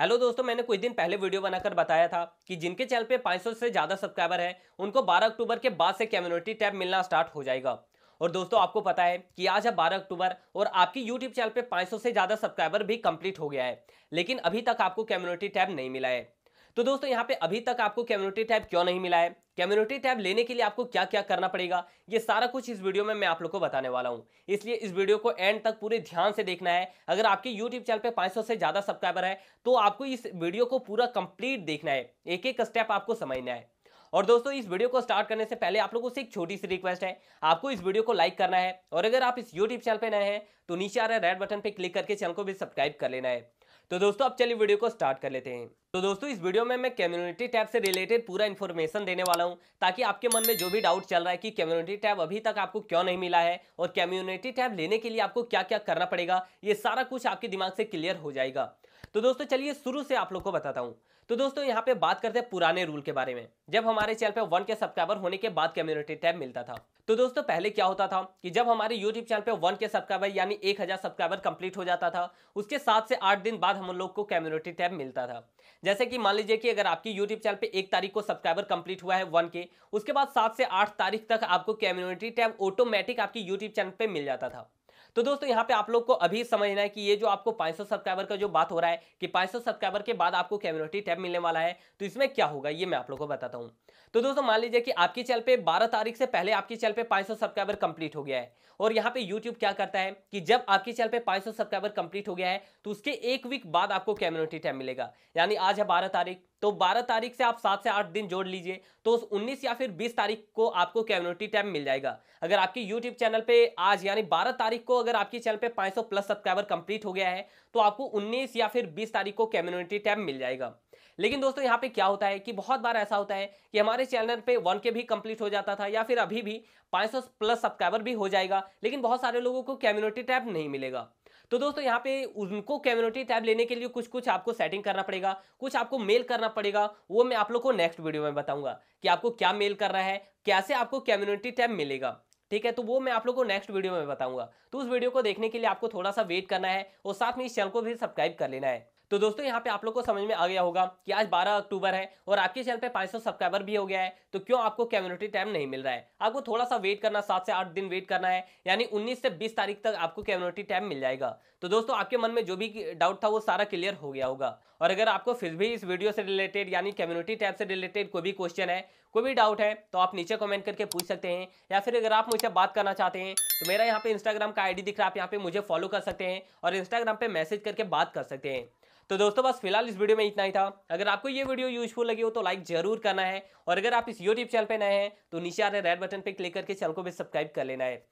hello दोस्तों मैंने कुछ दिन पहले वीडियो बनाकर बताया था कि जिनके चैनल पे 500 से ज़्यादा सब्सक्राइबर है उनको 12 अक्टूबर के बाद से कम्युनिटी टैब मिलना स्टार्ट हो जाएगा और दोस्तों आपको पता है कि आज है 12 अक्टूबर और आपकी YouTube चैनल पे 500 से ज़्यादा सब्सक्राइबर भी कंप्लीट हो गया है लेकिन अभी तक आपको कम्युनिटी टैब नहीं मिला है तो दोस्तों यहाँ पे अभी तक आपको कम्युनिटी टैब क्यों नहीं मिला है कम्युनिटी टैब लेने के लिए आपको क्या क्या करना पड़ेगा ये सारा कुछ इस वीडियो में मैं आप लोग को बताने वाला हूँ इसलिए इस वीडियो को एंड तक पूरे ध्यान से देखना है अगर आपके यूट्यूब चैनल पे 500 से ज़्यादा सब्सक्राइबर है तो आपको इस वीडियो को पूरा कंप्लीट देखना है एक एक स्टेप आपको समझना है और दोस्तों इस वीडियो को स्टार्ट करने से पहले आप लोगों से एक छोटी सी रिक्वेस्ट है आपको इस वीडियो को लाइक करना है और अगर आप इस यूट्यूब चैनल पर नए हैं तो नीचे आ रहे रेड बटन पर क्लिक करके चैनल को भी सब्सक्राइब कर लेना है तो दोस्तों अब चलिए वीडियो को स्टार्ट कर लेते हैं तो दोस्तों इस वीडियो में मैं कम्युनिटी टैब से रिलेटेड पूरा इन्फॉर्मेशन देने वाला हूं ताकि आपके मन में जो भी डाउट चल रहा है कि कम्युनिटी टैब अभी तक आपको क्यों नहीं मिला है और कम्युनिटी टैब लेने के लिए आपको क्या क्या करना पड़ेगा ये सारा कुछ आपके दिमाग से क्लियर हो जाएगा तो दोस्तों चलिए शुरू से आप लोग को बताता हूँ तो दोस्तों यहाँ पे बात करते हैं पुराने रूल के बारे में जब हमारे चैनल पे वन के सब्सक्राइबर होने के बाद कम्युनिटी टैब मिलता था तो दोस्तों पहले क्या होता था कि जब हमारे यूट्यूब चैनल पे वन के सब्सक्राइबर यानी एक हजार सब्सक्राइबर कंप्लीट हो जाता था उसके सात से आठ दिन बाद हम लोग को कम्युनिटी टैब मिलता था जैसे कि मान लीजिए कि अगर आपकी यूट्यूब चैनल पर एक तारीख को सब्सक्राइबर कंप्लीट हुआ है वन के उसके बाद सात से आठ तारीख तक आपको कम्युनिटी टैब ऑटोमेटिक आपकी यूट्यूब चैनल पर मिल जाता था तो दोस्तों यहाँ पे आप लोग को अभी समझना है कि ये जो आपको 500 सब्सक्राइबर का जो बात हो रहा है कि 500 सब्सक्राइबर के बाद आपको कम्युनिटी टैब मिलने वाला है तो इसमें क्या होगा ये मैं आप लोग को बताता हूँ तो दोस्तों मान लीजिए कि आपकी चैनल पे 12 तारीख से पहले आपकी चैनल पे 500 सब्सक्राइबर कंप्लीट हो गया है और यहाँ पे यूट्यूब क्या करता है कि जब आपकी चैनल पे 500 सब्सक्राइबर कंप्लीट हो गया है तो उसके एक वीक बाद आपको कम्युनिटी टैब मिलेगा यानी आज है बारह तारीख तो 12 तारीख से आप सात से आठ दिन जोड़ लीजिए तो उस 19 या फिर 20 तारीख को आपको कम्युनिटी टैब मिल जाएगा अगर आपके यूट्यूब चैनल पर आज यानी बारह तारीख को अगर आपके चैनल पे 500 प्लस सब्सक्राइबर कंप्लीट हो गया है तो आपको 19 या फिर 20 तारीख को कम्युनिटी टैब मिल जाएगा लेकिन दोस्तों यहाँ पे क्या होता है कि बहुत बार ऐसा होता है कि हमारे चैनल पे वन के भी कंप्लीट हो जाता था या फिर अभी भी 500 प्लस सब्सक्राइबर भी हो जाएगा लेकिन बहुत सारे लोगों को कम्युनिटी टैब नहीं मिलेगा तो दोस्तों यहाँ पे उनको कम्युनिटी टैब लेने के लिए कुछ कुछ आपको सेटिंग करना पड़ेगा कुछ आपको मेल करना पड़ेगा वो मैं आप लोग को नेक्स्ट वीडियो में बताऊंगा कि आपको क्या मेल करना है कैसे आपको कम्युनिटी टैब मिलेगा ठीक है तो वो मैं आप लोग को नेक्स्ट वीडियो में बताऊंगा तो उस वीडियो को देखने के लिए आपको थोड़ा सा वेट करना है और साथ में इस चैनल को भी सब्सक्राइब कर लेना है तो दोस्तों यहाँ पे आप लोग को समझ में आ गया होगा कि आज 12 अक्टूबर है और आपके चैनल पे 500 सब्सक्राइबर भी हो गया है तो क्यों आपको कम्युनिटी टाइम नहीं मिल रहा है आपको थोड़ा सा वेट करना सात से आठ दिन वेट करना है यानी उन्नीस से बीस तारीख तक आपको कम्युनिटी टाइम मिल जाएगा तो दोस्तों आपके मन में जो भी डाउट था वो सारा क्लियर हो गया होगा और अगर आपको फिर भी इस वीडियो से रिलेटेड यानी कम्युनिटी टाइम से रिलेटेड कोई भी क्वेश्चन है कोई भी डाउट है तो आप नीचे कमेंट करके पूछ सकते हैं या फिर अगर आप मुझसे बात करना चाहते हैं तो मेरा यहाँ पे इंस्टाग्राम का आईडी दिख रहा है आप यहाँ पे मुझे फॉलो कर सकते हैं और इंस्टाग्राम पे मैसेज करके बात कर सकते हैं तो दोस्तों बस फिलहाल इस वीडियो में इतना ही था अगर आपको ये वीडियो यूजफुल लगी हो तो लाइक जरूर करना है और अगर आप इस यूट्यूब चैनल पर नए हैं तो नीचे आ रहे रेड बटन पर क्लिक करके चैनल को भी सब्सक्राइब कर लेना है